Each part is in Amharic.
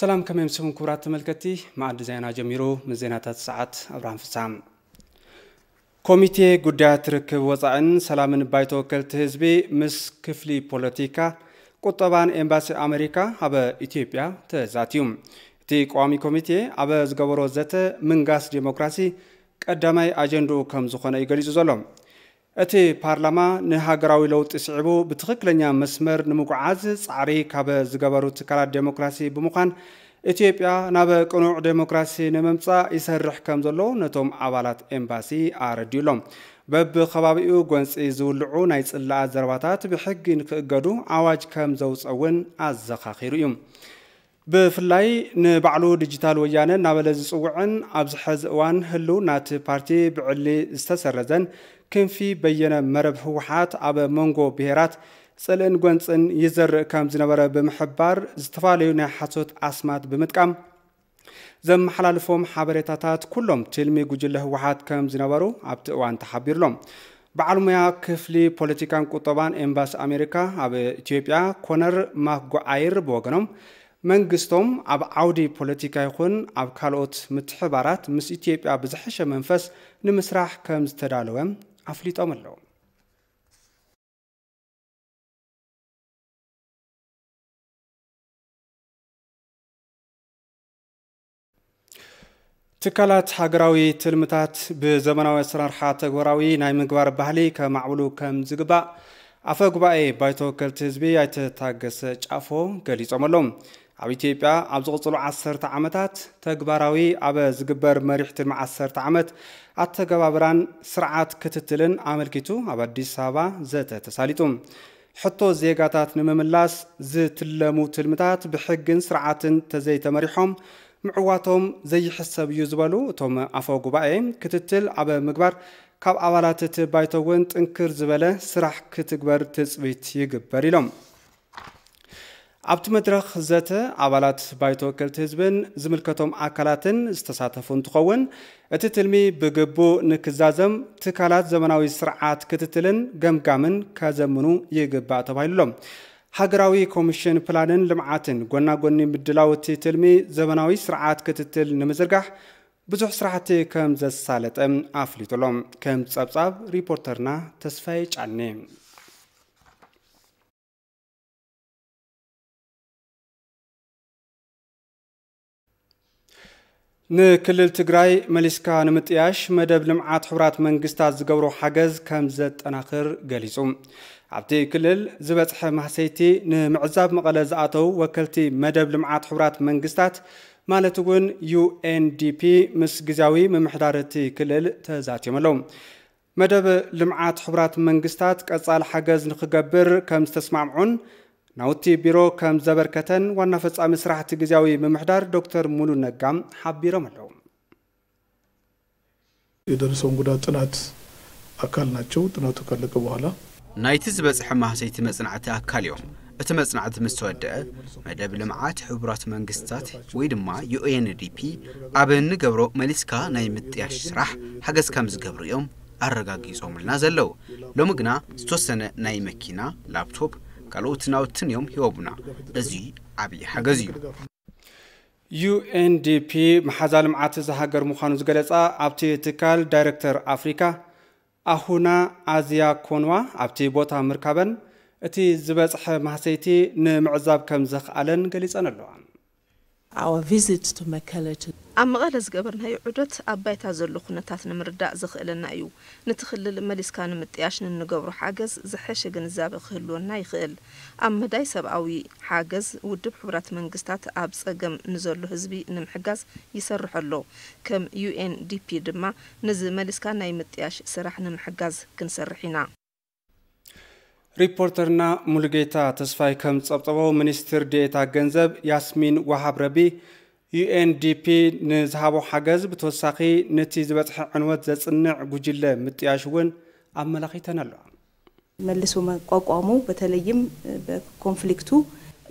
ሰላም ከመይ ምስኹም ክቡራት ተመልከቲ መኣዲ ዜና ጀሚሩ ምስ ሰዓት ኣብርሃን ፍሳም ኮሚቴ ጉዳያት ትርክብ ወፃእን ሰላምን ባይተ ወከልቲ ህዝቢ ምስ ክፍሊ ፖለቲካ ቁጠባን ኤምባሲ ኣሜሪካ ኣበ ኢትዮጵያ ተዛትዩ እቲ ቋሚ ኮሚቴ ኣበ ዝገበሮ ዘተ ምንጋስ ዴሞክራሲ ቀዳማይ ኣጀንድኡ ከም ዝኾነ እዩ ገሊጹ ዘሎ እቲ ፓርላማ ንሃገራዊ ለውጢ ስዕቡ ብትኽክለኛ መስመር ንምጉዓዝ ፃዕሪ ካብ ዝገበሩ ትካላት ዴሞክራሲ ብምዃን ኢትዮጵያ ናብ ቅኑዕ ዴሞክራሲ ንምምፃእ ይሰርሕ ከም ዘሎ ነቶም ኣባላት ኤምባሲ ኣረዲሎም በብ ከባቢኡ ጎንፂ ዝውልዑ ናይ ፅላኣት ዘረባታት ብሕጊ ንክእገዱ ኣዋጅ ከም እውን ኣዘኻኺሩ እዩ ብፍላይ ንባዕሉ ዲጂታል ወያነ እናበለ ዝፅውዕን ኣብዚ ሕዚ እዋን ህሉ ናቲ ፓርቲ ብዕሊ ዝተሰረዘን ክንፊ በየነ መረብ ህወሓት ኣብ መንጎ ብሄራት ፅልእን ጎንፅን ይዘርእ ከም ዝነበረ ብምሕባር ዝተፈላለዩ ናይ ሓሶት ኣስማት ብምጥቃም ዘመሓላልፎም ሓበሬታታት ኩሎም ትልሚ ጉጅለ ህወሓት ከም ዝነበሩ ኣብቲ እዋን ተሓቢሩሎም በዓል ሙያ ክፍሊ ፖለቲካን ቁጠባን ኤምባሲ ኣሜሪካ ኣብ ኢትዮጵያ ኮነር ማክጎዓይር ብወገኖም መንግስቶም ኣብ ዓውዲ ፖለቲካ ይኹን ኣብ ካልኦት ምትሕባራት ምስ ኢትዮጵያ ብዝሐሸ መንፈስ ንምስራሕ ከም ዝተዳለወ ኣፍሊጦም ኣለዉ ትካላት ሃገራዊ ትልምታት ብዘመናዊ ኣሰራርሓ ተግበራዊ ናይ ምግባር ባህሊ ከማዕብሉ ከም ዝግባእ ኣፈ ጉባኤ ባይተወከልቲ ህዝቢ ኣይተታገሰ ጫፎ ገሊፆም ኣሎም ኣብ ኢትዮጵያ ኣብ ዝቕፅሉ 1 10 ዓመታት ተግባራዊ ኣበ ዝግበር መሪሕቲ መዓሰርተ ዓመት ኣተገባብራን ስርዓት ክትትልን ኣመልኪቱ ኣብ ኣዲስ ኣበባ ዘተ ተሳሊጡ ሕቶ ዜጋታት ንምምላስ ዝትለሙ ትልምታት ብሕግን ስርዓትን ተዘይተመሪሖም ምዕዋቶም ዘይሕሰብ እዩ ዝበሉ እቶም ኣፈ ጉባኤ ክትትል ኣበ ምግባር ካብ ኣባላት እቲ ባይቶ እውን ጥንክር ዝበለ ስራሕ ክትግበር ትፅቢት ይግበር ኢሎም ኣብቲ መድረክ ዘተ ኣባላት ባይተ ወከልቲ ህዝብን ዝምልከቶም ኣካላትን ዝተሳተፉ እንትኸውን እቲ ትልሚ ብግቡእ ንክዛዘም ትካላት ዘመናዊ ስርዓት ክትትልን ገምጋምን ከዘምኑ ይግባእ ተባሂሉሎም ሃገራዊ ኮሚሽን ፕላንን ልምዓትን ጎናጎኒ ምድላው እቲ ትልሚ ዘመናዊ ስርዓት ክትትል ንምዝርጋሕ ብዙሕ ስራሕቲ ከም ዘሳለጠ ኣፍሊጡሎም ከም ጸብጻብ ሪፖርተርና ተስፋዬ ጫኔ ንክልል ትግራይ መሊስካ ንምጥያሽ መደብ ልምዓት ሕብራት መንግስታት ዝገብሮ ሓገዝ ከም ዘጠናኽር ገሊጹ ኣብቲ ክልል ዝበፅሐ ማህሰይቲ ንምዕዛብ መቐለ ዝኣተዉ ወከልቲ መደብ ልምዓት ሕብራት መንግስታት ማለት እውን ዩኤንዲፒ ምስ ግዜያዊ ምምሕዳር እቲ ክልል ተዛትዮም ኣለዉ መደብ ልምዓት ሕብራት መንግስታት ቀጻሊ ሓገዝ ንክገብር ከም ዝተስማምዑን ናውቲ ቢሮ ከም ዘበርከተን ዋና ፈጻሚ ስራሕቲ ግዜያዊ ምምሕዳር ዶክተር ሙሉ ነጋም ሓቢሮም ኣለዉ። የደረሰውን ጉዳት ጥናት ኣካል ናቸው። ጥናቱ ካለቀ በኋላ ናይቲ ዝበፅሐ ማህሰይቲ መፅናዕቲ ኣካል እዮም። እቲ መፅናዕቲ ምስ ተወድአ መደብ ልምዓት ሕቡራት መንግስትታት ወይ ድማ ዩኤንዲፒ ኣብ እንገብሮ መሊስካ ናይ ምጥያሽ ስራሕ ሓገዝ ከም ዝገብሩ እዮም ኣረጋጊፆምልና ዘለዉ ሎሚ ግና ዝተወሰነ ናይ መኪና ላፕቶፕ ካልኦት ናውትን እዮም እዚ ዓብዪ ሓገዝ እዩ ዩኤንዲፒ መሓዛ ልምዓት ዝሃገር ምዃኑ ዝገለጻ ኣብቲ ትካል ዳይረክተር ኣፍሪካ ኣሁና ኣዝያ ኮንዋ ኣብቲ ቦታ ምርካበን እቲ ዝበፅሐ ማህሰይቲ ንምዕዛብ ከም ዘኽኣለን ገሊፀን ኣለዋ ኣብ መቐለ ዝገበርናዮ ዑደት ኣብ ባይታ ዘሎ ኩነታት ንምርዳእ ዝኽእለና እዩ ነቲ ክልል መሊስካ ንምጥያሽ ንንገብሮ ሓገዝ ዝሐሸ ግንዛቤ ክህልወና ይኽእል ኣብ መዳይ ሰብኣዊ ሓገዝ ውድብ ሕቡራት መንግስታት ኣብ ፀገም ንዘሎ ህዝቢ ንምሕጋዝ ይሰርሐ ኣሎ ከም ዩኤን ዲፒ ድማ ነዚ መሊስካ ናይ ምጥያሽ ስራሕ ንምሕጋዝ ክንሰርሕ ኢና ሪፖርተርና ሙሉጌታ ተስፋይ ከም ዝጸብጠቦ ሚኒስትር ድኤታ ገንዘብ ያስሚን ዋሃብ ረቢ ዩኤንዲፒ ንዝሃቦ ሓገዝ ብተወሳኺ ነቲ ዝበፅሐ ዕንወት ዘፅንዕ ጉጅለ ምጥያሽ እውን ኣመላኺተን ኣለዋ መልሶ መቋቋሙ በተለይም በኮንፍሊክቱ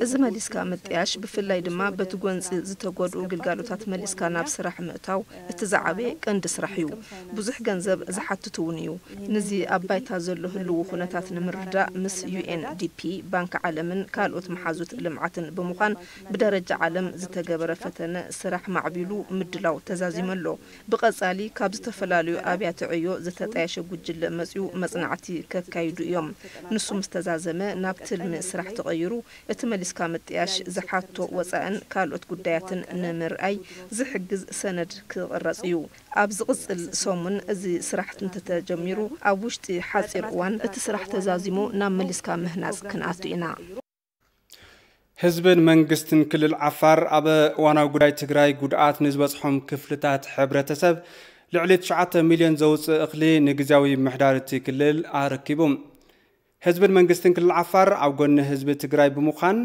ازم هدیس کامتیاش به فلای دما به تو گونز زتگود اوگلگارو تات ملیس کاناب سرح معتاو ات زعابی کند سرحیو بزح گنزب زحت تو نیو نزی آبای تازله لو خونه تات نمرد مس UNDP بانک عالمن کالوت محازوت لمعتن بمخان بدرج عالم زتگبر فتن سرح معبلو مدلو تزازیملو بقزالی کابز تفلالو آبیات عیو زتتایش گوجل مسیو مصنعتی کایدویم نسوم تزازمه نبتل مسرح تغیرو ات ملیس እስካ ምጥያሽ ዝሓቶ ወፃእን ካልኦት ጉዳያትን ንምርኣይ ዝሕግዝ ሰነድ ክቕረጽ እዩ ኣብ ዝቕጽል ሰሙን እዚ ስራሕ እንተተጀሚሩ ኣብ ውሽጢ ሓፂር እዋን እቲ ስራሕ ተዛዚሙ ናብ መሊስካ ምህናፅ ክንኣቱ ኢና ህዝብን መንግስትን ክልል ዓፋር ኣብ እዋናዊ ጉዳይ ትግራይ ጉድኣት ንዝበፅሖም ክፍልታት ሕብረተሰብ ልዕሊ 9 ሚልዮን ዘውፅእ እኽሊ ንግዜያዊ ምሕዳር እቲ ክልል ኣረኪቡ حزب المنجستن كل عفار او عوجن حزب تجري بمخان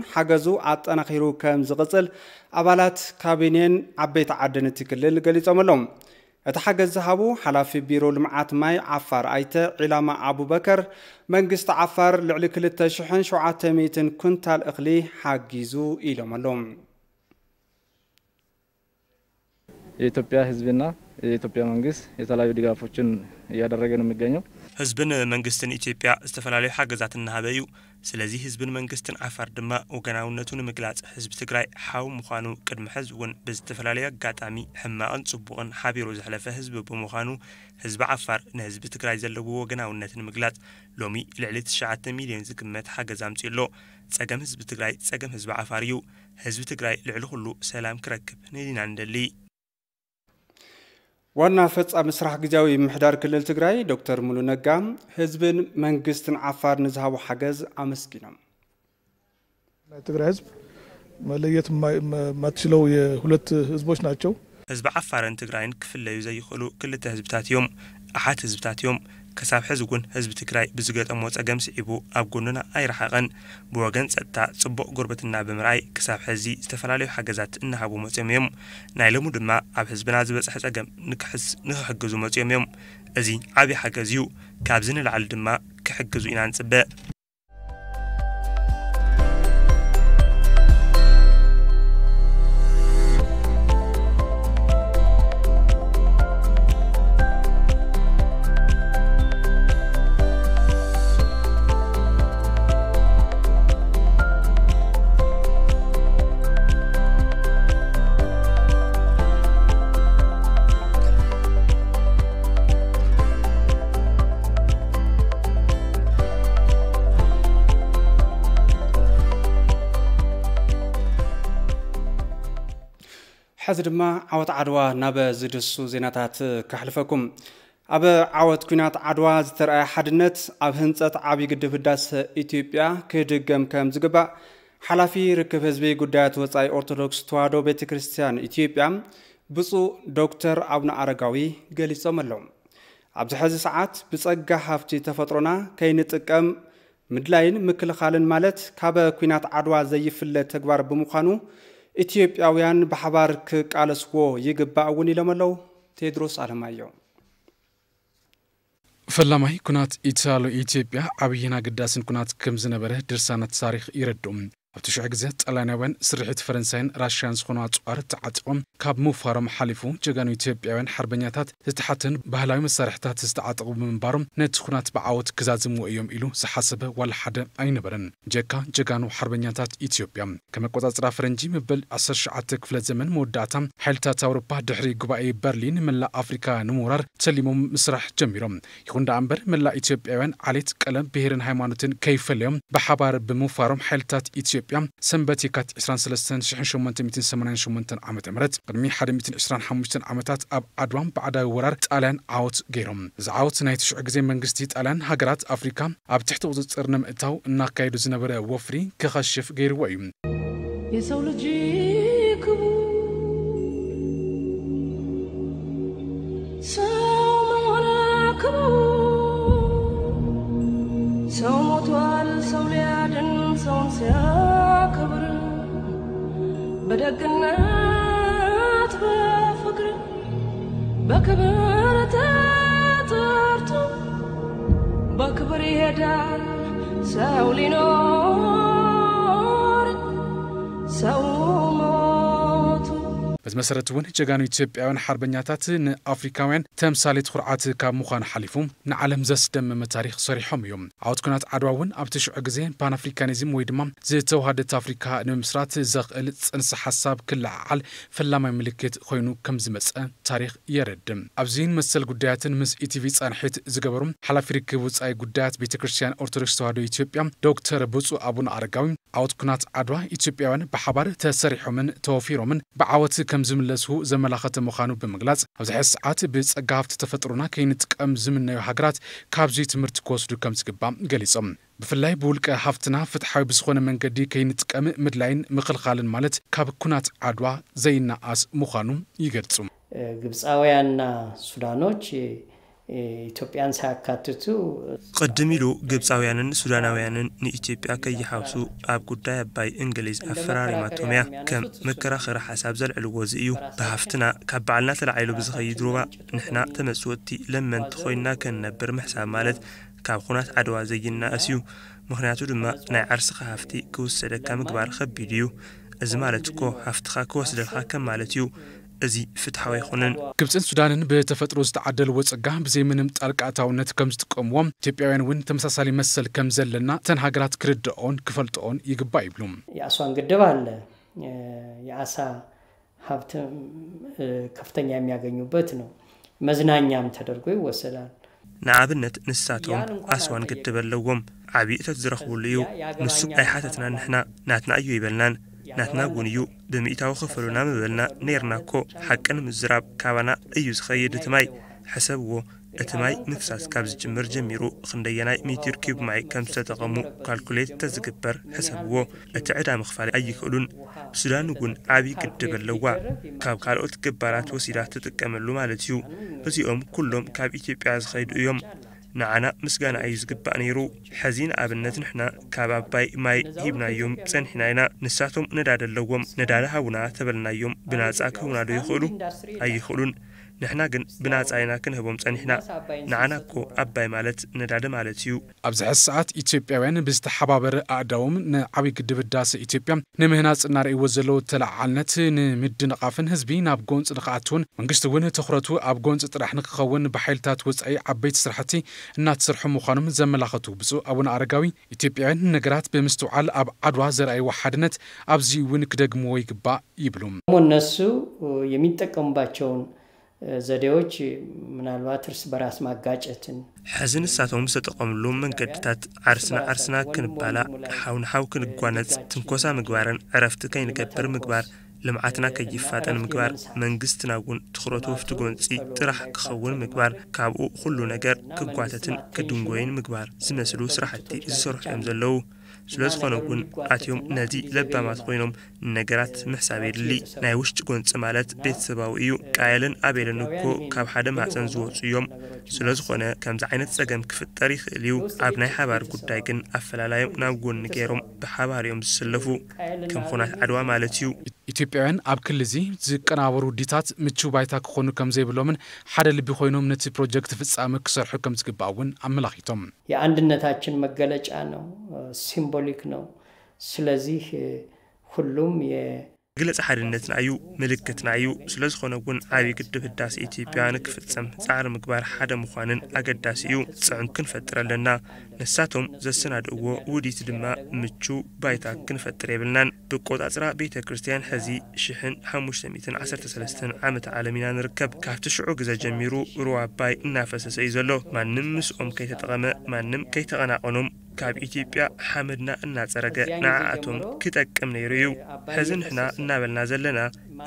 انا خيرو كم زغزل أبالات كابينين عبيت عدن تكلل قلت أملهم أتحجز هابو حلافي بيرو لمعات ماي عفار أيت علامة أبو بكر منجست عفار لعل كل التشحن شو ميتن كنت اقلي حجزو إلى ملهم የኢትዮጵያ حزبنا የኢትዮጵያ መንግስት የተለያዩ ድጋፎችን እያደረገ ነው የሚገኘው። ህዝብን መንግስትን ኢትዮጵያ ዝተፈላለዩ ሓገዛት እናሃበ እዩ። ስለዚ ህዝብን መንግስትን ዓፋር ድማ ወገናውነቱ ንምግላጽ ህዝቢ ትግራይ ሓው ምዃኑ ቅድሚ ሕዚ እውን ብዝተፈላለዩ ኣጋጣሚ ሕማቕን ጽቡቕን ሓቢሩ ዘሕለፈ ህዝቢ ብምዃኑ ህዝቢ ዓፋር ንህዝቢ ትግራይ ዘለዎ ወገናውነት ንምግላጽ ሎሚ ልዕሊ 9 ሚልዮን ዝግመት ሓገዝ ኣምፂኡ ኣሎ ጸገም ህዝቢ ትግራይ ጸገም ህዝቢ ዓፋር እዩ ህዝቢ ትግራይ ልዕሊ ኩሉ ሰላም ክረክብ ንዲና ንደሊ ዋና ፈጻሚ ስራሕ ግዜያዊ ምሕዳር ክልል ትግራይ ዶክተር ሙሉ ነጋ ህዝብን መንግስትን ዓፋር ንዝሃቦ ሓገዝ አመስጊኖም ናይ ትግራይ ህዝብ መለየት የማትችለው የሁለት ህዝቦች ናቸው። ህዝቢ ዓፋርን ትግራይን ክፍለዩ ዘይኽእሉ ክልተ ህዝብታት እዮም፣ ኣሓት ህዝብታት እዮም። ክሳብ ሕዚ እውን ህዝቢ ትግራይ ብዝገጠሞ ጸገም ስዒቡ ኣብ ጎኑና ኣይረሓቐን ብወገን ጸጥታ ጽቡቕ ጉርበትና ብምርኣይ ክሳብ ሕዚ ዝተፈላለዩ ሓገዛት እናሃቡ መፅኦም እዮም ናይ ሎሙ ድማ ኣብ ህዝብና ዝበፅሐ ጸገም ንክሕግዙ መፅኦም እዮም እዚ ዓብዪ ሓገዝ እዩ ካብዚ ንላዕሊ ድማ ክሕግዙ ኢና ንፅበእ ሕዚ ድማ ዓወት ዓድዋ ናበ ዝድሱ ዜናታት ካሕልፈኩም ኣብ ዓወት ኩናት ዓድዋ ዝተረኣየ ሓድነት ኣብ ህንፀት ዓብዪ ግድብ ህዳስ ኢትዮጵያ ክድገም ከም ዝግባእ ሓላፊ ርክብ ህዝቢ ጉዳያት ወፃኢ ኦርቶዶክስ ተዋህዶ ቤተ ክርስቲያን ኢትዮጵያ ብፁእ ዶክተር ኣቡነ ኣረጋዊ ገሊፆም ኣለዉ ኣብዚ ሕዚ ሰዓት ብፀጋ ሃፍቲ ተፈጥሮና ከይንጥቀም ምድላይን ምክልኻልን ማለት ካብ ኩናት ዓድዋ ዘይፍለ ተግባር ብምዃኑ ኢትዮጵያውያን ብሓባር ክቃለስዎ ይግባእ እውን ኢሎመለው ቴድሮስ ኣለማየሁ ፈላማይ ኩናት ኢትሳሎ ኢትዮጵያ ዓብይና ግዳስን ኩናት ከም ዝነበረ ድርሳናት ታሪክ ይረድኡ ኣብቲ ሽሕ ግዜ ጠላናውያን ስርሒት ፈረንሳይን ራሽያን ዝኾኑ ኣፅዋር ተዓጢቖም ካብ ምውፋሮም ሓሊፉ ጀጋኑ ኢትዮጵያውያን ሓርበኛታት ዝተሓትን ባህላዊ መሳርሕታት ዝተዓጠቑ ብምንባሮም ነቲ ኩናት ብዓወት ክዛዝምዎ እዮም ኢሉ ዝሓሰበ ዋላ ሓደ ኣይነበረን ጀካ ጀጋኑ ሓርበኛታት ኢትዮጵያ ከም ኣቆፃፅራ ፈረንጂ መበል 19 ክፍለ ዘመን መወዳእታ ሓይልታት ኣውሮፓ ድሕሪ ጉባኤ በርሊን መላእ ኣፍሪካ ንምውራር ሰሊሞም ምስራሕ ጀሚሮም ይኹን ዳኣ እምበር መላእ ኢትዮጵያውያን ዓሌት ቀለም ብሄርን ሃይማኖትን ከይፈለዮም ብሓባር ብምውፋሮም ሓይልታት ኢትዮ إثيوبيا سنبتيكات 23888 عامة أمرت قدمي حد 225 عامتات أب عدوان بعد ورار تالان عوت غيرهم زعوت نايت شع غزي منغستي تالان هاجرات أفريكا أب تحت وزر نمئتاو እናካይዱ ዝነበረ ወፍሪ زنبرة وفري كخشف غير ልጅ ክቡር ሰው መሆነ ክቡር ሰው ሞቷል ሰው ሊያድን ክብር በደግነት በፍቅር በክብር ተጠርቶ በክብር ይሄዳል ሰው ሊኖር ሰው از مسرت ون اون حرب نیاتات ن تم تمثالیت خرعت کام مخان حلیفوم ن علم زستم م تاریخ صریح میوم عاد کنات عدوان ابتش عجزین پان ویدم آفریقانیزم ویدمم زی توهادت آفریقا نمسرات زقل انس حساب کل عال فلما ملکت خوینو کم زمس تاریخ یاردم ابزین مسل گودیات مس ایتیویت انحیت زگبرم حلفی رکبوت ای گودیات بیت کرشیان ارتورکس توهادو ایتیوپیا دکتر بوس و ابون عرقاوی عاد کنات عدوان اون به حبار تسریحمن توفیرمن بعوض کم ከም ዝምለሱ ዘመላኸተ ምዃኑ ብምግላጽ ኣብዚ ሕዚ ሰዓት ብጸጋ ሃብቲ ተፈጥሮና ከይንጥቀም ዝምነዩ ሃገራት ካብዙይ ትምህርቲ ክወስዱ ከም ዝግባእ ገሊፆም ብፍላይ ብውልቀ ሃፍትና ፍትሓዊ ብዝኾነ መንገዲ ከይንጥቀም ምድላይን ምኽልኻልን ማለት ካብ ኩናት ዓድዋ ዘይናኣስ ምዃኑ ይገልጹ ግብፃውያንና ሱዳኖች ኢትዮጵያን ሳያካትቱ ቅድም ኢሉ ግብፃውያንን ሱዳናውያንን ንኢትዮጵያ ከይሓውሱ ኣብ ጉዳይ ኣባይ እንግሊዝ ኣፈራሪማቶም እያ ከም መከራኸሪ ሓሳብ ዘልዕልዎ እዚ እዩ ብሃፍትና ካብ በዓልና ተላዒሉ ብዝኸይድ ሩባ ንሕና ተመፅወቲ ለመንቲ ኮይንና ከንነብር ምሕሳብ ማለት ካብ ኩናት ዓድዋ ዘይናእስ እዩ ምክንያቱ ድማ ናይ ዓርስኻ ሃፍቲ ክውሰደካ ምግባር ከቢድ እዩ እዚ ማለት እኮ ሃፍትኻ ክወስደልካ ከም ማለት እዩ እዚ ፍትሓዊ ይኹንን ግብፅን ሱዳንን ብተፈጥሮ ዝተዓደልዎ ፀጋ ብዘይ ምንም ጣልቃ ከም ዝጥቀምዎም ኢትዮጵያውያን እውን ተመሳሳሊ መሰል ከም ዘለና እተን ሃገራት ክርድኦን ክፈልጥኦን ይግባእ ይብሉ የኣስዋን ግድብ ኣለ የኣሳ ሃብቲ ከፍተኛ የሚያገኙበት ነው መዝናኛም ተደርጎ ይወሰዳል ንኣብነት ንሳቶም ኣስዋን ግድብ ኣለዎም ዓብዪ እቶት ዝረኽብሉ እዩ ንሱ ኣይሓተትና ንሕና ናትና እዩ ይበልናን ናትና ጎንዩ ብምእታዊ ክፈሉና ምበልና ነርና ኮ ሓቀን ምዝራብ ካባና እዩ ዝኸይድ እቲ ማይ ሓሰብዎ እቲ ማይ ምፍሳስ ካብ ዝጅምር ጀሚሩ ክንደየናይ ሜትር ኪዩብ ማይ ከም ዝተጠቐሙ ካልኩሌት ተዝግበር ሕሰብዎ እቲ ዕዳ ምኽፋል ኣይክእሉን ሱዳን እውን ዓብዪ ግድብ ኣለዋ ካብ ካልኦት ገባራት ወሲዳ ትጥቀመሉ ማለት እዩ እዚኦም ኩሎም ካብ ኢትዮጵያ ዝኸይዱ እዮም ንዓና ምስጋና እዩ ዝግባእ ነይሩ ሕዚ ንኣብነት ንሕና ካብ ኣባይ ማይ ሂብናዮም ፀኒሕና ኢና ንሳቶም ኣለዎም ነዳደለዎም ሃቡና ተበልናዮም ብናፃ ክህቡና ዶ ይኽእሉ ኣይኽእሉን ንሕና ግን ብናፃይና ክንህቦም ጸኒሕና ንዓና እኮ ኣባይ ማለት ነዳዲ ማለት እዩ ኣብዚ ሕዚ ሰዓት ኢትዮጵያውያን ብዝተሓባበረ ኣእዳዎም ንዓብዪ ግድብ ህዳሴ ኢትዮጵያ ንምህናፅ እናርእይዎ ዘለዎ ተለዓዓልነት ንምድንቓፍን ህዝቢ ናብ ጎንፂ ንኽኣትውን መንግስቲ እውን ትኩረቱ ኣብ ጎንፂ ጥራሕ ንክኸውን ብሓይልታት ወፃኢ ዓበይቲ ስራሕቲ እናትስርሑ ምዃኖም ዘመላኸቱ ብፁእ ኣቡነ ኣረጋዊ ኢትዮጵያውያን ነገራት ብምስትውዓል ኣብ ዓድዋ ዘርኣይዎ ሓድነት ኣብዚ እውን ክደግምዎ ይግባእ ይብሉ እሞ እነሱ የሚጠቀሙባቸውን ዘዴዎች ምናልባት እርስ በራስ ማጋጨትን ሕዚ ንሳቶም ዝተጠቐምሎም መንገድታት ዓርስና ዓርስና ክንባላ ሓው ንሓው ክንጓነጽ ትንኮሳ ምግባርን ዕረፍቲ ከይንገብር ምግባር ልምዓትና ከይፋጠን ምግባር መንግስትና እውን ትኩረቱ ወፍቲ ጎንፂ ጥራሕ ክኸውን ምግባር ካብኡ ኩሉ ነገር ክጓተትን ክድንጎይን ምግባር ዝመስሉ ስራሕቲ ዝሰርሑ እዮም ዘለዉ ስለ ዝኾነ እውን ኣትዮም ነዚ ለባማት ኮይኖም ነገራት ምሕሳብ የድሊ ናይ ውሽጢ ጎንፂ ማለት ቤተሰባዊ እዩ ቃየልን ኣቤልን እኮ ካብ ሓደ ማዕፀን ዝወፁ እዮም ስለ ዝኾነ ከምዚ ዓይነት ፀገም ክፍጠር ይኽእል እዩ ኣብ ናይ ሓባር ጉዳይ ግን ኣፈላላዮም ናብ ጎኒ ገይሮም ብሓባር እዮም ዝስለፉ ከም ኩናት ዓድዋ ማለት እዩ ኢትዮጵያውያን ኣብ ክልል እዚ ዝቀናበሩ ዲታት ምቹው ባይታ ክኾኑ ከም ዘይብሎምን ሓደ ልቢ ኮይኖም ነቲ ፕሮጀክት ፍጻመ ክሰርሑ ከም ዝግባእ እውን ኣመላኪቶም የአንድነታችን መገለጫ ነው ሲምቦሊክ ነው። ስለዚህ ሁሉም ግልጽ ሓድነትና እዩ ምልክትና እዩ ስለ ዝኾነ እውን ዓብዪ ግድብ ህዳሴ ኢትዮጵያ ንክፍፀም ፃዕሪ ምግባር ሓደ ምዃንን ኣገዳሲ እዩ ፅዕን ክንፈጥር ኣለና ንሳቶም ዘሰናድእዎ ውዲት ድማ ምቹ ባይታ ክንፈጥር የብልናን ብቆፃፅራ ቤተ ክርስትያን ሕዚ 1513 ዓመት ዓለም ኢና ንርከብ ካብቲ ሽዑ ግዜ ጀሚሩ ሩዋ ኣባይ እናፈሰሰ እዩ ዘሎ ማንም ምስኦም ከይተጠቐመ ማንም ከይተቐናቐኖም ካብ ኢትዮጵያ ሓመድና እናፀረገ ንዓኣቶም ክጠቅም ነይሩ እዩ ሕዚ ንሕና እናበልና ዘለና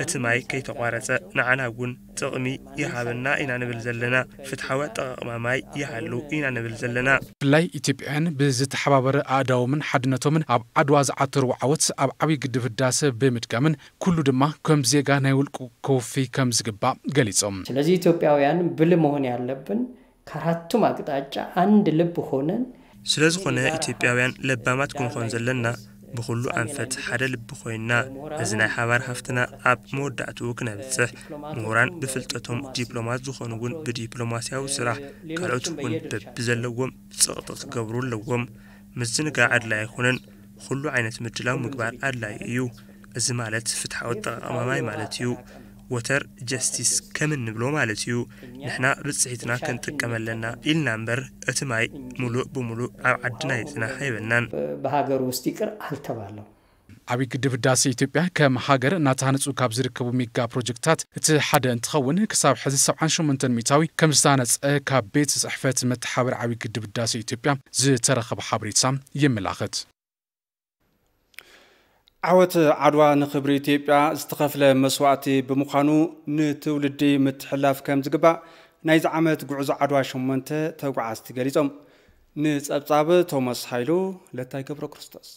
እቲ ማይ ከይተቋረፀ ንዓና እውን ጥቕሚ ይሃበና ኢና ንብል ዘለና ፍትሓዊ ኣጠቓቕማ ማይ ይሃሉ ኢና ንብል ዘለና ብፍላይ ኢትዮጵያን ብዝተሓባበረ ኣእዳዎምን ሓድነቶምን ኣብ ዓድዋ ዝዓተርዎ ዓወት ኣብ ዓብዪ ግድብ ህዳሰ ብምድጋምን ኩሉ ድማ ከም ዜጋ ናይ ውልቁ ከውፊ ከም ዝግባእ ገሊፆም ስለዚ ኢትዮጵያውያን ብል መሆን ያለብን ካራቱም ኣቅጣጫ አንድ ልብ ኮነን ስለዝኾነ ኢትዮጵያውያን ለባማት ክንኾን ዘለና ብኹሉ ኣንፈት ሓደ ልቢ ኮይንና እዚ ናይ ሓባር ሃፍትና ኣብ መወዳእትኡ ክነብፅሕ ምሁራን ብፍልጠቶም ዲፕሎማት ዝኾኑ እውን ብዲፕሎማስያዊ ስራሕ ካልኦት እውን በቢ ዘለዎም ፅቕጥቕ ክገብሩ ኣለዎም ምዝንጋዕ ኣድላይ ኣይኹንን ኩሉ ዓይነት ምድላው ምግባር ኣድላይ እዩ እዚ ማለት ፍትሓዊ ኣጠቃቐማማይ ማለት እዩ ووتر جستيس كمن نبلو مالتيو نحنا بتصحيتنا كن تكمل لنا إل نمبر أتماي ملو بملو أو عدنا يتنا حيبنان بهاجر وستيكر هل تبالو عبي قدف داسي تبيا كم هاجر ناتهان تسو كابزر كبو ميكا بروجكتات تحدا انتخوون كساب حزي سبعان شو منتن ميتاوي كم ستانس كابيت سحفات متحابر عبي قدف داسي تبيا زي ترخب حابريتسام يملاخت ዓወት ዓድዋ ንክብሪ ኢትዮጵያ ዝተኸፍለ መስዋእቲ ብምዃኑ ንትውልዲ ምትሕላፍ ከም ዝግባእ ናይዚ ዓመት ጉዕዞ ዓድዋ 8 ተጓዓዝቲ ገሊፆም ንጸብጻብ ቶማስ ሃይሉ ለታይ ገብረ ክርስቶስ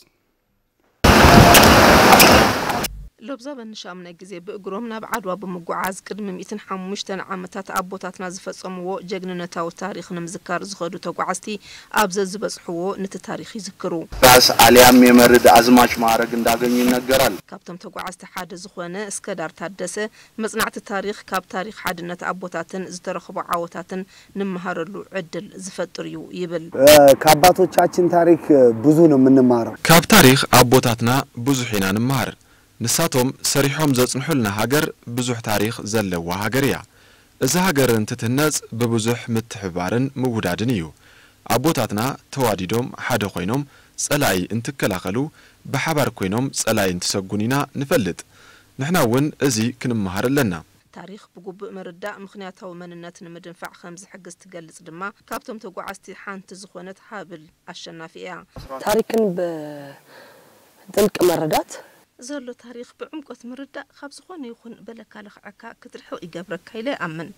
لبزابن شامنا جزء بأجرامنا بعدوا بمجوعز قدم مئتن حموشتن عمتات أبوتاتنا زفصموا ججننتاو تاريخ نمذكر زخدو تجوعستي أبز زبصحوا نت تاريخ يذكروا فاس عليهم يمرد أزماش معرق داعين ينجرال كابتم تجوعست حاد زخوانة اسكدار تدرسة مصنعة التاريخ كاب تاريخ حاد نت أبوتاتن زترخبوا عوتاتن نمهر له عدل زفتريو يبل كاباتو اه، تشاتين تاريخ بزون من نمار كاب تاريخ أبوتاتنا بزحنا نمار نساتهم سريحهم زتصنحلنا هاجر بزح تاريخ زلوا هاجريا إذا هاجر أنت تنز ببزح متحبارن مودادنيو أبوتاتنا تواديدهم حد قينهم سألاي أنت كلاقلو بحبار قينهم سألاي أنت سجونينا نفلت نحن ون أزي كن مهر لنا ታሪክ ብጉብእ ምርዳእ ምክንያታዊ መንነት ንምድንፋዕ ከም ዝሕግዝ ትገልጽ ድማ ካብቶም ተጓዓዝቲ ሓንቲ ዝኾነት ሃብል ኣሸናፊ እያ ታሪክን ብጥልቂ መረዳት زلو تاريخ بعمق مردة خبز خون يخون بلك على عكا كترحو إجبر كيلة أمن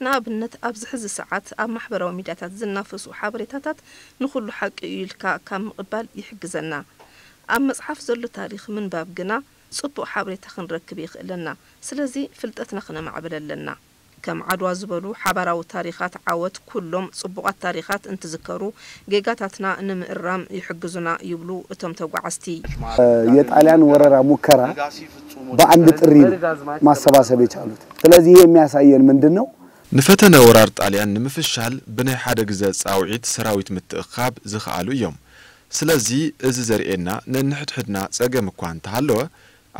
ناب النت أبز حز ساعات أم محبرة وميدات زلنا فس وحبرتات نخل حق يلك كم قبل يحجزنا أم صحف زلو تاريخ من باب جنا صبو حبرتا خن ركبيخ لنا سلزي فلتتنا خنا معبل لنا ከም ዓድዋ ዝበሉ ሓበራዊ ታሪኻት ዓወት ኩሎም ጽቡቓት ታሪኻት እንትዝከሩ ጌጋታትና ንምእራም ይሕግዙና ይብሉ እቶም ተጓዓዝቲ የጣልያን ወረራ ሙከራ በአንድ ጥሪ ነው ማሰባሰብ የቻሉት። ስለዚ ይሄ የሚያሳየን ምንድን ነው? ንፈተነ ወራር ጣልያን ንምፍሻል ብናይ ሓደ ግዜ ፃውዒት ሰራዊት ምትእኻብ ዝኽኣሉ እዮም። ስለዚ እዚ ዘርእየና ነንሕድሕድና ፀገም እኳ እንተሃለወ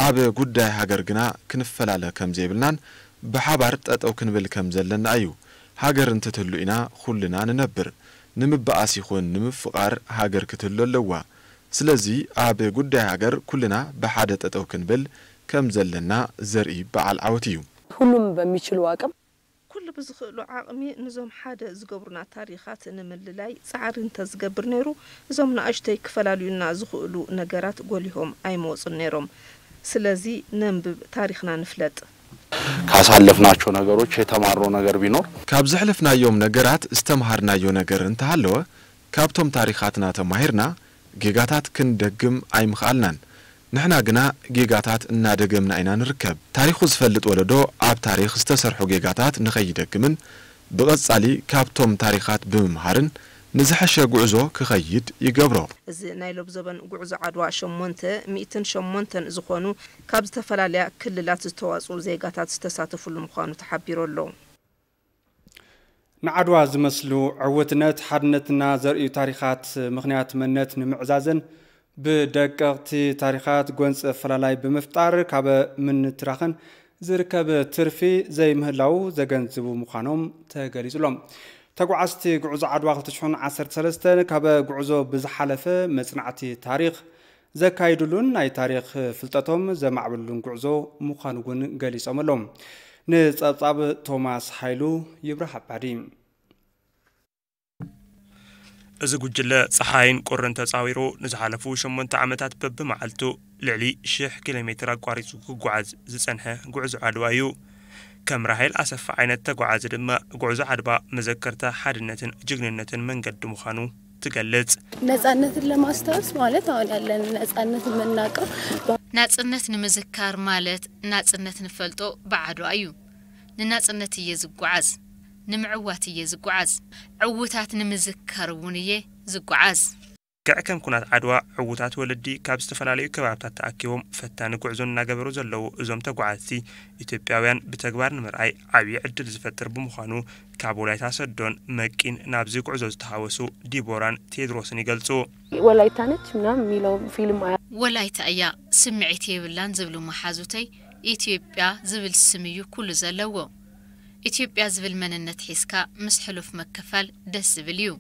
ኣብ ጉዳይ ሃገር ግና ክንፈላለ ከም ዘይብልናን ብሓባር ጠጠው ክንብል ከም ዘለና እዩ ሃገር እንትትህሉ ኢና ኩልና ንነብር ንምብኣስ ይኹን ንምፍቓር ሃገር ክትህሉ ኣለዋ ስለዚ ኣብ ጉዳይ ሃገር ኩልና ብሓደ ጠጠው ክንብል ከም ዘለና ዘርኢ በዓል ዓወት እዩ ሁሉም በሚችሉ ኣቅም ኩሉ ብዝኽእሉ ዓቕሚ ንዞም ሓደ ዝገብሩና ታሪኻት ንምልላይ ፃዕሪ እንተዝገብር ነይሩ እዞም ንኣሽተይ ክፈላልዩና ዝኽእሉ ነገራት ጎሊሆም ኣይመወፁን ነይሮም ስለዚ ነንብብ ታሪክና ንፍለጥ ካሳለፍናቸው ነገሮች የተማሮ ነገር ቢኖር ካብ ዘሕለፍናዮም ነገራት ዝተምሃርናዮ ነገር እንተሃለወ ካብቶም ታሪኻትና ተማሂርና ጌጋታት ክንደግም ኣይምኽኣልናን ንሕና ግና ጌጋታት እናደገምና ኢና ንርከብ ታሪኹ ዝፈልጥ ወለዶ ኣብ ታሪክ ዝተሰርሑ ጌጋታት ንኸይደግምን ብቐጻሊ ካብቶም ታሪኻት ብምምሃርን ንዝሓሸ ጉዕዞ ክኸይድ ይገብሮ እዚ ናይ ሎብዞበን ጉዕዞ ዓድዋ ሸሞንተ ሚእትን ሸሞንተን ዝኾኑ ካብ ዝተፈላለያ ክልላት ዝተዋፅኡ ዜጋታት ዝተሳተፍሉ ምዃኑ ተሓቢሩ ኣሎ ንዓድዋ ዝመስሉ ዕውትነት ሓድነትና ዘርእዩ ታሪኻት ምኽንያት መንነት ንምዕዛዝን ብደቀቕቲ ታሪኻት ጎንፂ ኣፈላላይ ብምፍጣር ካብ ምንትራኽን ዝርከብ ትርፊ ዘይምህላው ዘገንዝቡ ምዃኖም ተገሊጹሎም ተጓዓዝቲ ጉዕዞ ዓድዋ 213 ካብ ጉዕዞ ብዝሓለፈ መፅናዕቲ ታሪክ ዘካይድሉን ናይ ታሪክ ፍልጠቶም ዘማዕብሉን ጉዕዞ ምዃኑ እውን ገሊፆም ኣሎም ንፀብጻብ ቶማስ ሃይሉ ይብራህ ኣባዲ እዚ ጉጅለ ፀሓይን ቁርን ተፃዊሩ ንዝሓለፉ 8 ዓመታት በብመዓልቱ ልዕሊ 1000 ኪሎ ሜትር ኣቋሪፁ ክጓዓዝ ዝፀንሐ ጉዕዞ ዓድዋ እዩ كم رحيل أسف عينة تقو عزد ما قوز عربا مذكرتا حادنة جغنة من قد مخانو تقلت نزانة لما استوس مالت أو لأن نزانة من ناقو نزانة مذكر مالت نزانة فلتو بعدو أيو نزانة يزقو عز نمعواتي يزقو عز عوتات نمذكر ونيه زقو عز ከም ኩናት ዓድዋ ዕዉታት ወለዲ ካብ ዝተፈላለዩ ከባብታት ተኣኪቦም ፈታኒ ጉዕዞ እናገበሩ ዘለዉ እዞም ተጓዓዝቲ ኢትዮጵያውያን ብተግባር ንምርኣይ ዓብዪ ዕድል ዝፈጥር ብምዃኑ ካብ ወላይታ ሰዶን መቂን ናብዚ ጉዕዞ ዝተሃወሱ ዲቦራን ቴድሮስን ይገልጹ ወላይታ ነች ምናምን የሚለው ፊልም ወላይታ እያ ስምዒት የብላን ዝብሉ መሓዙተይ ኢትዮጵያ ዝብል ስም እዩ ኩሉ ዘለዎ ኢትዮጵያ ዝብል መንነት ሒዝካ ምስ ሕሉፍ መከፋል ደስ ዝብል እዩ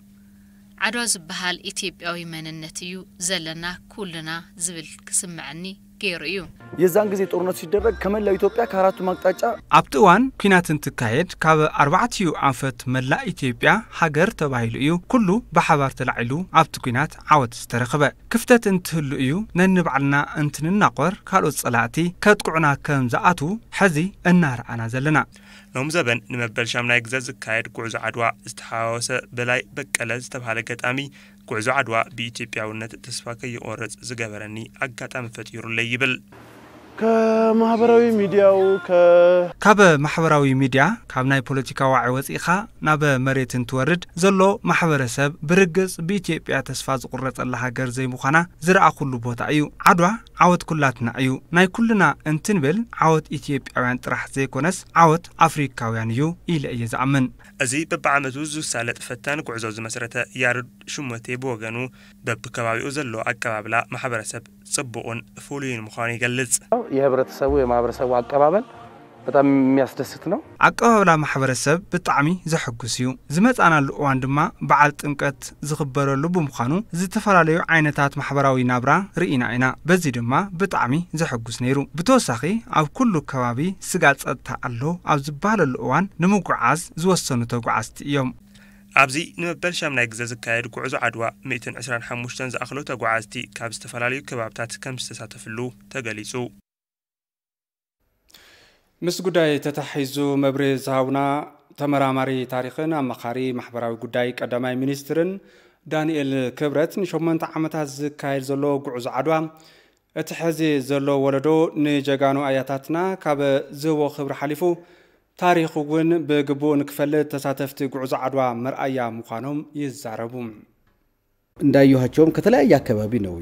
ዓድዋ ዝበሃል ኢትዮጵያዊ መንነት እዩ ዘለና ኩልና ዝብል ክስምዐኒ ገይሩ እዩ የዛን ግዜ ጦርነት ሲደረግ ከመላው ኢትዮጵያ ከአራቱ አቅጣጫ ኣብቲ እዋን ኩናት እንትካየድ ካብ ኣርባዕትዩ ኣንፈት መላእ ኢትዮጵያ ሃገር ተባሂሉ እዩ ኩሉ ብሓባር ተላዒሉ ኣብቲ ኩናት ዓወት ዝተረኽበ ክፍተት እንትህሉ እዩ ነንባዕልና እንትንናቆር ካልኦት ጸላእቲ ከጥቁዕና ከም ዝኣት ሕዚ እናርኣና ዘለና ሎም ዘበን ንመበል ሻምናይ ግዘ ዝካየድ ጉዕዞ ዓድዋ ዝተሓዋወሰ በላይ በቀለ ዝተባሃለ ገጣሚ ጉዕዞ ዓድዋ ብኢትዮጵያውነት ተስፋ ከይቆርፅ ዝገበረኒ ኣጋጣሚ ፈጢሩለይ ይብል ከማሕበራዊ ሚድያው ካብ ማሕበራዊ ሚድያ ካብ ናይ ፖለቲካ ዋዒ ወፂእኻ ናብ መሬት እንትወርድ ዘሎ ማሕበረሰብ ብርግፅ ብኢትዮጵያ ተስፋ ዝቑረፀላ ሃገር ዘይምዃና ኩሉ ቦታ እዩ ዓድዋ ዓወት ኩላትና እዩ ናይ ኩሉና እንትንብል ዓወት ኢትዮጵያውያን ጥራሕ ዘይኮነስ ዓወት ኣፍሪካውያን እዩ ኢለ እየ ዝኣምን እዚ በብዓመቱ ዝሳለጥ ፈታን ጉዕዞ ዝመስረተ ያርድ ሽሞቴ ብወገኑ በብከባቢኡ ዘሎ ኣቀባብላ ማሕበረሰብ ጽቡቕን ፍሉይን ምዃኑ ይገልጽ። የህብረተሰቡ የማህበረሰቡ አቀባበል በጣም የሚያስደስት ነው። ኣቀባብላ ማሕበረሰብ ብጣዕሚ ዘሐጉስ እዩ ዝመፃናሉ እዋን ድማ በዓል ጥምቀት ዝኽበረሉ ብምዃኑ ዝተፈላለዩ ዓይነታት ማሕበራዊ ናብራ ርኢና ኢና በዚ ድማ ብጣዕሚ ዘሐጉስ ነይሩ ብተወሳኺ ኣብ ኩሉ ከባቢ ስጋ ፀጥታ ኣሎ ኣብ ዝበሃለሉ እዋን ንምጉዓዝ ዝወሰኑ ተጓዓዝቲ እዮም ኣብዚ ንመበል ሻምናይ ግዜ ዝካየድ ጉዕዞ ዓድዋ 125 ዝኣኽሎ ተጓዓዝቲ ካብ ዝተፈላለዩ ከባብታት ከም ዝተሳተፍሉ ተገሊጹ ምስ ጉዳይ ተታሒዙ መብሪ ዝሃቡና ተመራማሪ ታሪኽን ኣማኻሪ ማሕበራዊ ጉዳይ ቀዳማይ ሚኒስትርን ዳንኤል ክብረት ን8 ዓመታት ዝካየድ ዘሎ ጉዕዞ ዓድዋ እቲ ሕዚ ዘሎ ወለዶ ንጀጋኑ ኣያታትና ካብ ዝህቦ ክብሪ ሓሊፉ ታሪኽ እውን ብግቡእ ንክፈልጥ ተሳተፍቲ ጉዕዞ ዓድዋ መርአያ ምዃኖም ይዛረቡ። እንዳየኋቸውም ከተለያየ አካባቢ ነው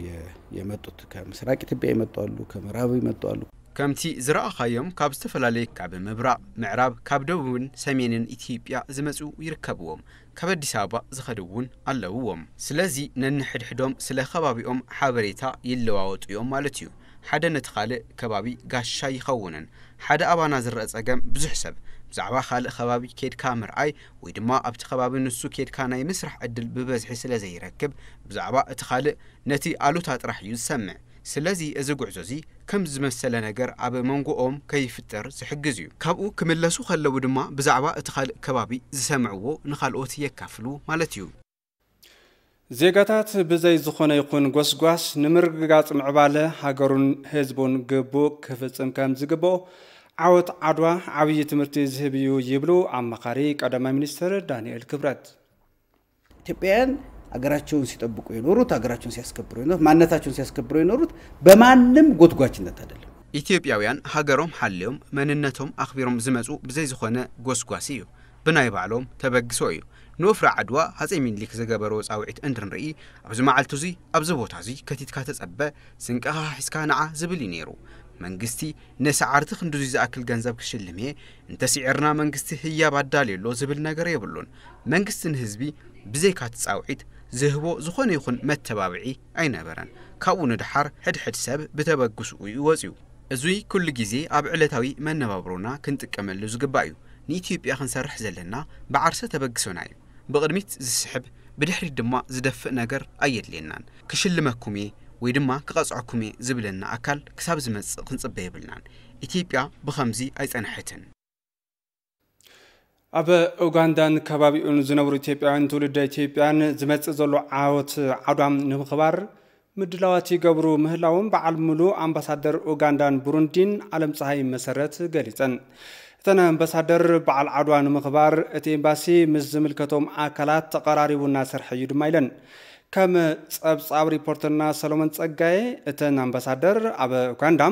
የመጡት። ከምስራቅ ኢትዮጵያ የመጡ አሉ፣ ከምዕራብ ይመጡ አሉ። ከምቲ ዝረአኻዮም ካብ ዝተፈላለየ ካብ ምብራቅ ምዕራብ ካብ ደቡብን ሰሜንን ኢትዮጵያ ዝመፁ ይርከብዎም ካብ ኣዲስ ኣበባ ዝኸዱ እውን ኣለውዎም ስለዚ ነንሕድሕዶም ስለ ከባቢኦም ሓበሬታ ይለዋወጡ እዮም ማለት እዩ ሓደ ነቲ ካልእ ከባቢ ጋሻ ይኸውንን ሓደ ኣባና ዝረአ ጸገም ብዙሕ ሰብ ብዛዕባ ካልእ ከባቢ ኬድካ ምርኣይ ወይ ድማ ኣብቲ ከባቢ ንሱ ኬድካ ናይ ምስራሕ ዕድል ብበዝሒ ስለ ዘይረክብ ብዛዕባ እቲ ካልእ ነቲ ኣሉታ ጥራሕ እዩ ዝሰምዕ ስለዚ እዚ ጉዕዞ እዚ ከም ዝመሰለ ነገር ኣብ መንጎኦም ከይፍጠር ዝሕግዝ እዩ ካብኡ ክምለሱ ከለዉ ድማ ብዛዕባ እቲ ካልእ ከባቢ ዝሰምዕዎ ንካልኦት የካፍሉ ማለት እዩ ዜጋታት ብዘይ ዝኾነ ይኹን ጎስጓስ ንምርግጋፅ ምዕባለ ሃገሩን ህዝቡን ግቡእ ክፍፅም ከም ዝግብኦ ዓወት ዓድዋ ዓብዪ ትምህርቲ ዝህብ እዩ ይብሉ አማካሪ ቀዳማይ ሚኒስትር ዳንኤል ክብረት ኢትዮጵያውያን አገራቸውን ሲጠብቁ የኖሩት አገራቸውን ሲያስከብሩ የኖሩት ማንነታቸውን ሲያስከብሩ የኖሩት በማንም ጎትጓችነት አይደለም። ኢትዮጵያውያን ሃገሮም ሓልዮም መንነቶም ኣኽቢሮም ዝመፁ ብዘይ ዝኾነ ጎስጓሲ እዩ ብናይ ባዕሎም ተበግሶ እዩ ንወፍሪ ዓድዋ ሃፀይ ሚኒሊክ ዝገበሮ ፃውዒት እንድንርኢ ኣብዚ መዓልቲ እዙ ኣብዚ ቦታ እዙ ከቲትካ ተፀበ ስንቀኻ ሒዝካ ንዓ ዝብል እዩ ነይሩ መንግስቲ ንሰዓርቲ ክንድዙ ዝኣክል ገንዘብ ክሽልም እየ እንተሲዕርና መንግስቲ ህያብ ኣዳልየሎ ዝብል ነገር የብሉን መንግስቲ ንህዝቢ ብዘይካ ትጻውዒት ዝህቦ ዝኾነ ይኹን መተባብዒ ኣይነበረን ካብኡ ንድሓር ሕድሕድ ሰብ ብተበግስኡ እዩ እዙይ ኩሉ ግዜ ኣብ ዕለታዊ መነባብሮና ክንጥቀመሉ ዝግባእ እዩ ንኢትዮጵያ ክንሰርሕ ዘለና ብዓርሰ ተበግሶና እዩ ብቕድሚት ዝስሕብ ብድሕሪት ድማ ዝደፍእ ነገር ኣየድልየናን ክሽልመኩም እየ ወይ ድማ ክቐጽዐኩም እየ ዝብለና ኣካል ክሳብ ዝመጽእ ክንጽበ የብልናን ኢትዮጵያ ብኸምዚ ኣይጸንሐትን ኣብ ኡጋንዳን ከባቢኡን ዝነብሩ ኢትዮጵያውያን ትውልደ ኢትዮጵያን ዝመጽእ ዘሎ ዓወት ዓውዳም ንምኽባር ምድላዋት ይገብሩ ምህላውን በዓል ምሉእ ኣምባሳደር ኡጋንዳን ቡሩንዲን ዓለም ፀሓይ መሰረት ገሊፀን እተን ኣምባሳደር በዓል ዓድዋ ንምኽባር እቲ ኤምባሲ ምስ ዝምልከቶም ኣካላት ተቀራሪቡ እናሰርሐ እዩ ድማ ኢለን ከም ፀብጻብ ሪፖርተርና ሰሎሞን ፀጋዬ እተን ኣምባሳደር ኣብ ኡጋንዳ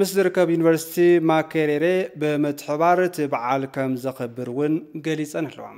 ምስ ዝርከብ ዩኒቨርሲቲ ማኬሬሬ ብምትሕባር እቲ በዓል ከም ዘኽብር እውን ገሊፀን ኣለዋ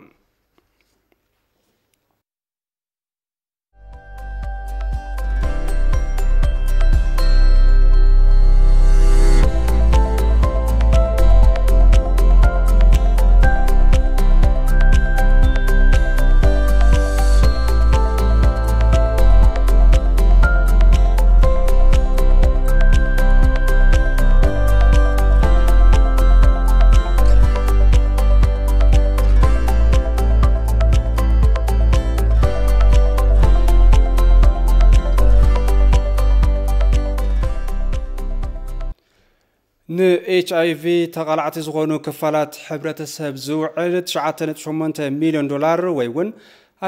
ንኤችኣይቪ ተቓላዕቲ ዝኾኑ ክፋላት ሕብረተሰብ ዝውዕል 9.8 ሚልዮን ዶላር ወይ እውን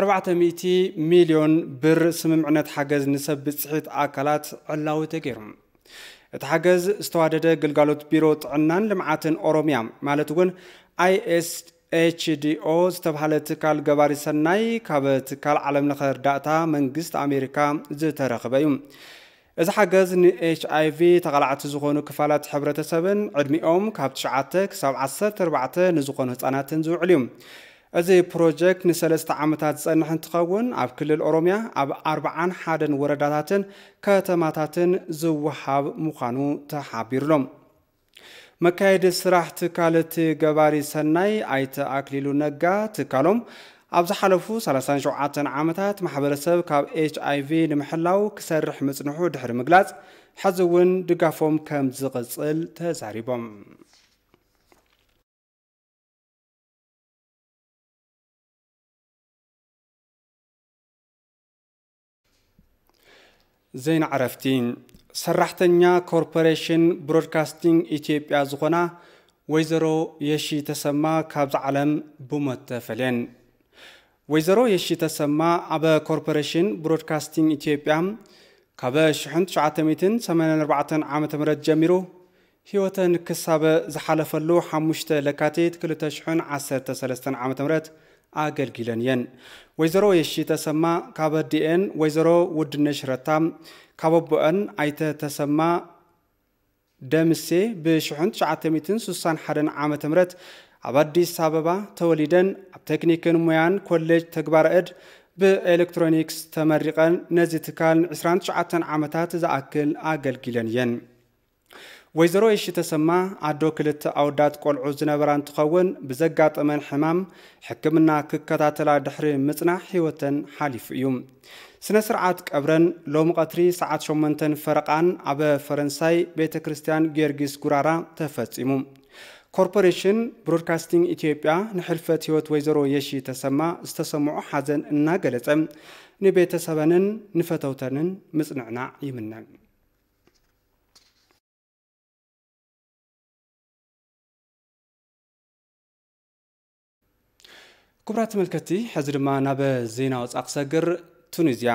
400 ሚልዮን ብር ስምምዕነት ሓገዝ ንሰብ ብፅሒት ኣካላት ዕላዊ ተገይሩ እቲ ሓገዝ ዝተዋደደ ግልጋሎት ቢሮ ጥዕናን ልምዓትን ኦሮምያ ማለት እውን ኣይኤስ ኤችዲኦ ዝተባሃለ ትካል ገባሪ ሰናይ ካብ ትካል ዓለም ለኸ እርዳእታ መንግስቲ ኣሜሪካ ዝተረኽበ እዩ እዚ ሓገዝ ንኤችኣይቪ ተቓላዕቲ ዝኾኑ ክፋላት ሕብረተሰብን ዕድሚኦም ካብ 9 ክሳብ 14 ንዝኾኑ ህፃናትን ዝውዕል እዩ እዚ ፕሮጀክት ንሰለስተ ዓመታት ዝጸንሕ እንትኸውን ኣብ ክልል ኦሮምያ ኣብ 41 ወረዳታትን ከተማታትን ዝወሃብ ምዃኑ ተሓቢሩሎም መካየዲ ስራሕ ትካል እቲ ገባሪ ሰናይ ኣይተ ኣክሊሉ ነጋ ትካሎም ኣብ ዝሓለፉ 37 ዓመታት ማሕበረሰብ ካብ ኤች ቪ ንምሕላው ክሰርሕ ምጽንሑ ድሕሪ ምግላፅ ሕዚ እውን ድጋፎም ከም ዝቕፅል ተዛሪቦም ዜና ዕረፍቲ ሰራሕተኛ ኮርፖሬሽን ብሮድካስቲንግ ኢትዮጵያ ዝኾና ወይዘሮ የሺ ተሰማ ካብዚ ዓለም ብሞት ተፈልየን ወይዘሮ የሺ ተሰማ አበ ኮርፖሬሽን ብሮድካስቲንግ ኢትዮጵያ ካበ 1984 ዓ ም ጀሚሩ ህይወተን ክሳብ ዝሓለፈሉ 5 ለካቲት 2013 ዓ ም ኣገልጊለን እየን ወይዘሮ የሺ ተሰማ ካብ ኣዲኤን ወይዘሮ ውድነሽ ረታ ካብ ኣቦአን ኣይተ ተሰማ ደምሴ ብ1961 ዓ ም ኣብ ኣዲስ ኣበባ ተወሊደን ኣብ ቴክኒክን ሙያን ኮሌጅ ተግባር ዕድ ብኤሌክትሮኒክስ ተመሪቐን ነዚ ትካል 29 ዓመታት ዝኣክል ኣገልጊለን እየን ወይዘሮ የሺ ተሰማ ኣዶ ክልተ ኣወዳት ቆልዑ ዝነበራ እንትኸውን ብዘጋጠመን ሕማም ሕክምና ክከታተላ ድሕሪ ምፅናሕ ሂወተን ሓሊፉ እዩ ስነ ስርዓት ቀብረን ሎሚ ቀትሪ ሰዓት 8 ፈረቓን ኣበ ፈረንሳይ ቤተ ክርስትያን ጌርጊስ ጉራራ ተፈጺሙ ኮርፖሬሽን ብሮድካስቲንግ ኢትዮጵያ ንሕልፈት ህይወት ወይዘሮ የሺ ተሰማ ዝተሰምዖ ሓዘን እናገለፀ ንቤተሰበንን ንፈተውተንን ምፅንዕና ይምነን ክቡራት ተመልከቲ ሕዚ ድማ ናብ ዜና ወፃ ክሰግር ቱኒዝያ